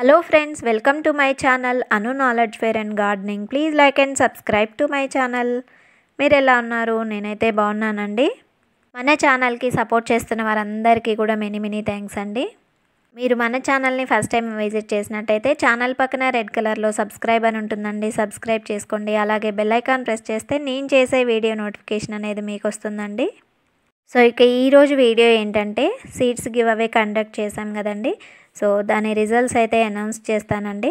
hello friends welcome to my channel Anu knowledge fair and gardening please like and subscribe to my channel మీరు ఎలా ఉన్నారు నేనైతే బాగున్నానండి మన ఛానల్కి సపోర్ట్ చేస్తున్న వారందరికీ కూడా మెనీ మెనీ థ్యాంక్స్ అండి మీరు మన ఛానల్ని ఫస్ట్ టైం విజిట్ చేసినట్టయితే ఛానల్ పక్కన రెడ్ కలర్లో సబ్స్క్రైబ్ అని ఉంటుందండి సబ్స్క్రైబ్ చేసుకోండి అలాగే బెల్ ఐకాన్ ప్రెస్ చేస్తే నేను చేసే వీడియో నోటిఫికేషన్ అనేది మీకు వస్తుందండి సో ఇక ఈరోజు వీడియో ఏంటంటే సీట్స్ గివ్ అవే కండక్ట్ చేశాం కదండి సో దాని రిజల్ట్స్ అయితే అనౌన్స్ చేస్తానండి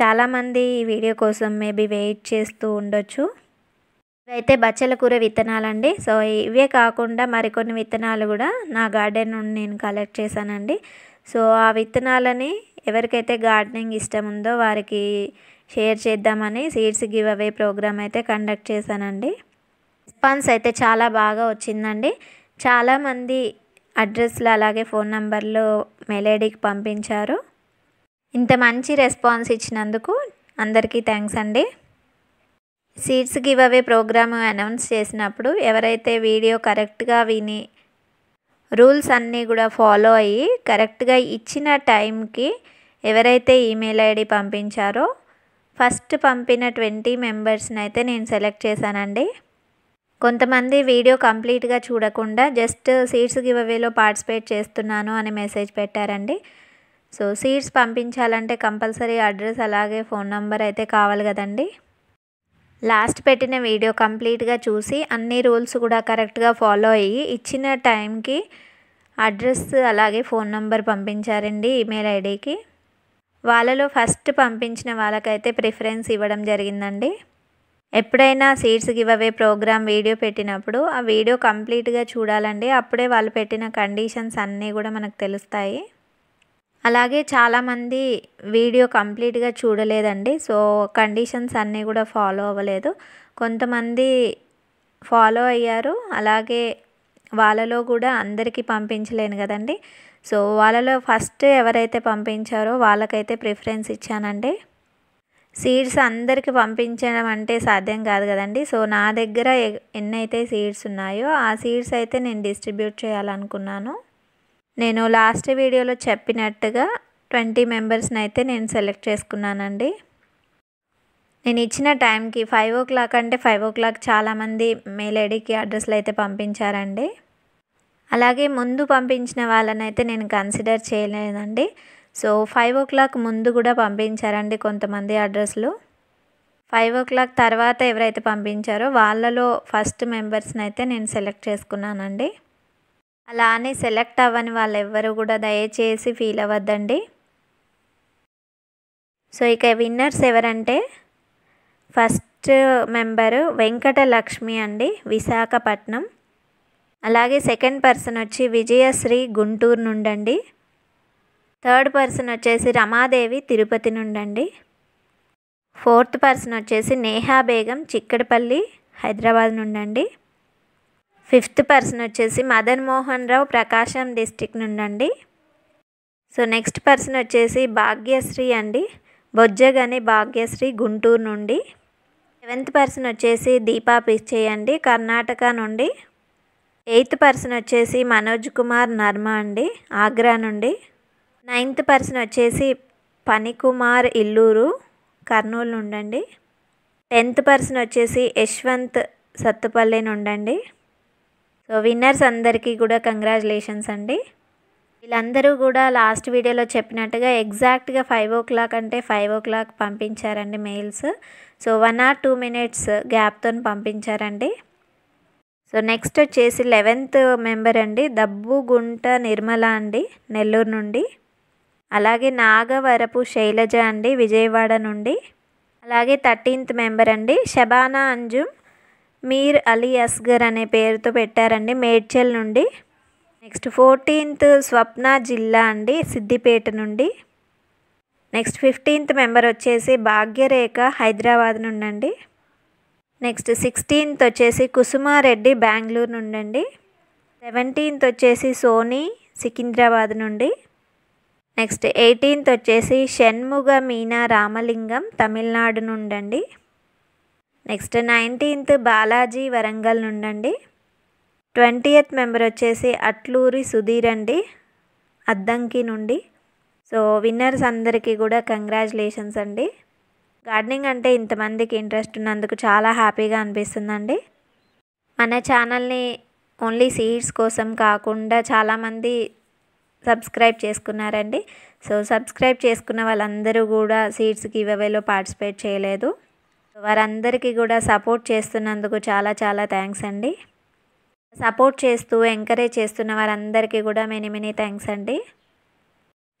చాలామంది ఈ వీడియో కోసం మేబీ వెయిట్ చేస్తూ ఉండొచ్చు ఇవైతే బచ్చల కూర విత్తనాలండి సో ఇవే కాకుండా మరికొన్ని విత్తనాలు కూడా నా గార్డెన్ నుండి నేను కలెక్ట్ చేశానండి సో ఆ విత్తనాలని ఎవరికైతే గార్డెనింగ్ ఇష్టం ఉందో వారికి షేర్ చేద్దామని సీడ్స్ గివ్ అవే ప్రోగ్రామ్ అయితే కండక్ట్ చేశానండి రెస్పాన్స్ అయితే చాలా బాగా వచ్చిందండి చాలామంది అడ్రస్లు అలాగే ఫోన్ నంబర్లు మెయిల్ ఐడికి పంపించారు ఇంత మంచి రెస్పాన్స్ ఇచ్చినందుకు అందరికీ థ్యాంక్స్ అండి seeds give away program announce చేసినప్పుడు ఎవరైతే వీడియో కరెక్ట్గా విని రూల్స్ అన్నీ కూడా ఫాలో అయ్యి కరెక్ట్గా ఇచ్చిన టైంకి ఎవరైతే ఈమెయిల్ ఐడి పంపించారో ఫస్ట్ పంపిన ట్వంటీ మెంబర్స్ని అయితే నేను సెలెక్ట్ చేశానండి కొంతమంది వీడియో కంప్లీట్గా చూడకుండా జస్ట్ సీడ్స్ గివ్ అవేలో పార్టిసిపేట్ చేస్తున్నాను అని మెసేజ్ పెట్టారండి సో సీడ్స్ పంపించాలంటే కంపల్సరీ అడ్రస్ అలాగే ఫోన్ నంబర్ అయితే కావాలి కదండి లాస్ట్ పెట్టిన వీడియో కంప్లీట్గా చూసి అన్ని రూల్స్ కూడా కరెక్ట్గా ఫాలో అయ్యి ఇచ్చిన టైంకి అడ్రస్ అలాగే ఫోన్ నంబర్ పంపించారండి ఈమెయిల్ ఐడికి వాళ్ళలో ఫస్ట్ పంపించిన వాళ్ళకైతే ప్రిఫరెన్స్ ఇవ్వడం జరిగిందండి ఎప్పుడైనా seeds give away program video పెట్టినప్పుడు ఆ వీడియో కంప్లీట్గా చూడాలండి అప్పుడే వాళ్ళు పెట్టిన కండిషన్స్ అన్నీ కూడా మనకు తెలుస్తాయి అలాగే చాలామంది వీడియో కంప్లీట్గా చూడలేదండి సో కండిషన్స్ అన్నీ కూడా ఫాలో అవ్వలేదు కొంతమంది ఫాలో అయ్యారు అలాగే వాళ్ళలో కూడా అందరికీ పంపించలేను కదండి సో వాళ్ళలో ఫస్ట్ ఎవరైతే పంపించారో వాళ్ళకైతే ప్రిఫరెన్స్ ఇచ్చానండి సీడ్స్ అందరికి పంపించడం అంటే సాధ్యం కాదు కదండి సో నా దగ్గర ఎన్నైతే సీడ్స్ ఉన్నాయో ఆ సీడ్స్ అయితే నేను డిస్ట్రిబ్యూట్ చేయాలనుకున్నాను నేను లాస్ట్ వీడియోలో చెప్పినట్టుగా ట్వంటీ మెంబర్స్ని అయితే నేను సెలెక్ట్ చేసుకున్నానండి నేను ఇచ్చిన టైంకి ఫైవ్ ఓ క్లాక్ అంటే ఫైవ్ ఓ క్లాక్ చాలామంది మెయిల్ ఐడికి అడ్రస్లు అయితే పంపించారండి అలాగే ముందు పంపించిన వాళ్ళనైతే నేను కన్సిడర్ చేయలేదండి సో ఫైవ్ ఓ క్లాక్ ముందు కూడా పంపించారండి కొంతమంది అడ్రస్లు ఫైవ్ ఓ క్లాక్ తర్వాత ఎవరైతే పంపించారో వాళ్ళలో ఫస్ట్ మెంబర్స్ని అయితే నేను సెలెక్ట్ చేసుకున్నానండి అలా అని సెలెక్ట్ అవ్వని వాళ్ళు ఎవ్వరు కూడా దయచేసి ఫీల్ అవ్వద్దండి సో ఇక విన్నర్స్ ఎవరంటే ఫస్ట్ మెంబరు వెంకటలక్ష్మి అండి విశాఖపట్నం అలాగే సెకండ్ పర్సన్ వచ్చి విజయశ్రీ గుంటూరు నుండండి థర్డ్ పర్సన్ వచ్చేసి రమాదేవి తిరుపతి నుండి అండి ఫోర్త్ పర్సన్ వచ్చేసి నేహా బేగం చిక్కడపల్లి హైదరాబాద్ నుండి అండి ఫిఫ్త్ పర్సన్ వచ్చేసి మదన్ మోహన్ రావు ప్రకాశం డిస్టిక్ నుండి అండి సో నెక్స్ట్ పర్సన్ వచ్చేసి భాగ్యశ్రీ అండి బొజ్జగని భాగ్యశ్రీ గుంటూరు నుండి సెవెంత్ పర్సన్ వచ్చేసి దీపా పిచ్చయ్య అండి కర్ణాటక నుండి ఎయిత్ పర్సన్ వచ్చేసి మనోజ్ కుమార్ నర్మ అండి ఆగ్రా నుండి నైన్త్ పర్సన్ వచ్చేసి పనికుమార్ ఇల్లూరు కర్నూలు నుండండి టెన్త్ పర్సన్ వచ్చేసి యశ్వంత్ సత్తుపల్లి నుండండి సో విన్నర్స్ అందరికీ కూడా కంగ్రాచులేషన్స్ అండి వీళ్ళందరూ కూడా లాస్ట్ వీడియోలో చెప్పినట్టుగా ఎగ్జాక్ట్గా ఫైవ్ ఓ క్లాక్ అంటే ఫైవ్ ఓ క్లాక్ పంపించారండి mails so one or two minutes గ్యాప్తో పంపించారండి సో నెక్స్ట్ వచ్చేసి లెవెన్త్ మెంబర్ అండి దబ్బుగుంట నిర్మల అండి నెల్లూరు నుండి అలాగే నాగవరపు శైలజ అండి విజయవాడ నుండి అలాగే థర్టీన్త్ మెంబర్ అండి షబానా అంజుమ్ మీర్ అలీ అస్గర్ అనే పేరుతో పెట్టారండి మేడ్చల్ నుండి నెక్స్ట్ ఫోర్టీన్త్ స్వప్న జిల్లా అండి సిద్దిపేట నుండి నెక్స్ట్ ఫిఫ్టీన్త్ మెంబర్ వచ్చేసి భాగ్యరేఖ హైదరాబాద్ నుండండి నెక్స్ట్ సిక్స్టీన్త్ వచ్చేసి కుసుమారెడ్డి బెంగళూరు నుండండి సెవెంటీన్త్ వచ్చేసి సోనీ సికింద్రాబాద్ నుండి నెక్స్ట్ ఎయిటీన్త్ వచ్చేసి షణ్ముగ మీనా రామలింగం తమిళనాడు నుండండి నెక్స్ట్ నైన్టీన్త్ బాలాజీ వరంగల్ నుండండి ట్వంటీయత్ మెంబర్ వచ్చేసి అట్లూరి సుధీర్ అండి అద్దంకి నుండి సో విన్నర్స్ అందరికీ కూడా కంగ్రాచులేషన్స్ అండి గార్డెనింగ్ అంటే ఇంతమందికి ఇంట్రెస్ట్ ఉన్నందుకు చాలా హ్యాపీగా అనిపిస్తుందండి మన ఛానల్ని ఓన్లీ సీడ్స్ కోసం కాకుండా చాలామంది సబ్స్క్రైబ్ చేసుకున్నారండి సో సబ్స్క్రైబ్ చేసుకున్న వాళ్ళందరూ కూడా సీట్స్ గివ్అవేలో పార్టిసిపేట్ చేయలేదు వారందరికీ కూడా సపోర్ట్ చేస్తున్నందుకు చాలా చాలా థ్యాంక్స్ అండి సపోర్ట్ చేస్తూ ఎంకరేజ్ చేస్తున్న వారందరికీ కూడా మెనీ మెనీ థ్యాంక్స్ అండి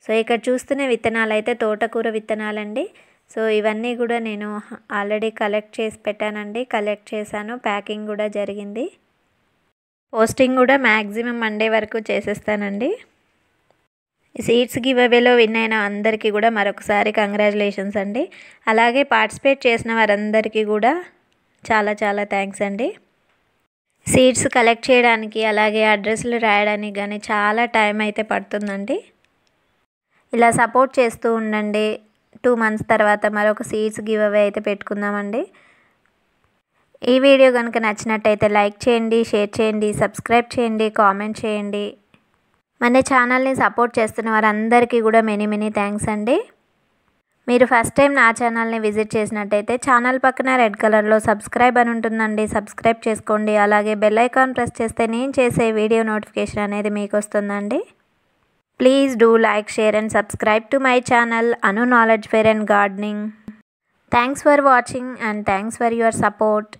సో ఇక్కడ చూస్తున్న విత్తనాలు అయితే తోటకూర విత్తనాలండి సో ఇవన్నీ కూడా నేను ఆల్రెడీ కలెక్ట్ చేసి పెట్టానండి కలెక్ట్ చేశాను ప్యాకింగ్ కూడా జరిగింది పోస్టింగ్ కూడా మ్యాక్సిమం మండే వరకు చేసేస్తానండి సీట్స్ గివ్ అవేలో విన్ అయిన అందరికీ కూడా మరొకసారి కంగ్రాచులేషన్స్ అండి అలాగే పార్టిసిపేట్ చేసిన వారందరికీ కూడా చాలా చాలా థ్యాంక్స్ అండి సీట్స్ కలెక్ట్ చేయడానికి అలాగే అడ్రస్లు రాయడానికి కానీ చాలా టైం అయితే పడుతుందండి ఇలా సపోర్ట్ చేస్తూ ఉండండి టూ మంత్స్ తర్వాత మరొక సీట్స్ గివ్ అవే అయితే పెట్టుకుందామండి ఈ వీడియో కనుక నచ్చినట్టయితే లైక్ చేయండి షేర్ చేయండి సబ్స్క్రైబ్ చేయండి కామెంట్ చేయండి మన ఛానల్ని సపోర్ట్ చేస్తున్న వారందరికీ కూడా మెనీ మెనీ థ్యాంక్స్ అండి మీరు ఫస్ట్ టైం నా ఛానల్ని విజిట్ చేసినట్టయితే ఛానల్ పక్కన రెడ్ కలర్లో సబ్స్క్రైబ్ అని ఉంటుందండి సబ్స్క్రైబ్ చేసుకోండి అలాగే బెల్ ఐకాన్ ప్రెస్ చేస్తే నేను చేసే వీడియో నోటిఫికేషన్ అనేది మీకు వస్తుందండి please do like share and subscribe to my channel Anu knowledge fair and gardening thanks for watching and thanks for your support